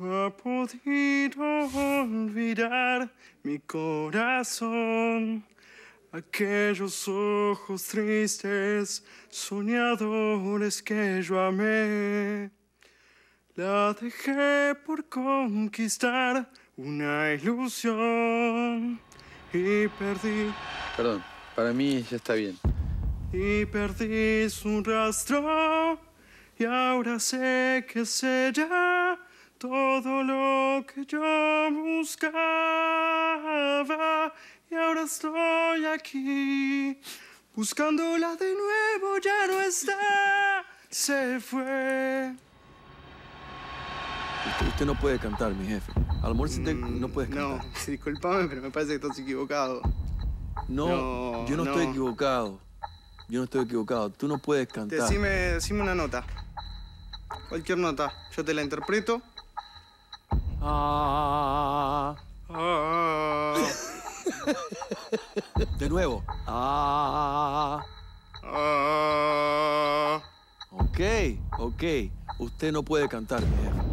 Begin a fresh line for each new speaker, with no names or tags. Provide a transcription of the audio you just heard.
ha podido olvidar mi corazón. Aquellos ojos tristes, soñadores que yo amé.
La dejé por conquistar una ilusión y perdí. Perdón, para mí ya está bien.
Y perdí su rastro y ahora sé que será que yo buscaba y ahora estoy aquí buscándola de nuevo, ya no está, se fue.
Usted no puede cantar, mi jefe. Al si mm, no puedes cantar. No,
discúlpame, pero me parece que estás equivocado. No, yo no, estoy equivocado. Yo no estoy equivocado. Tú no puedes cantar. Decime, decime una nota. Cualquier nota. Yo te la interpreto
Ah,
De nuevo. Ah,
ah. Ok, ok. Usted no puede cantar,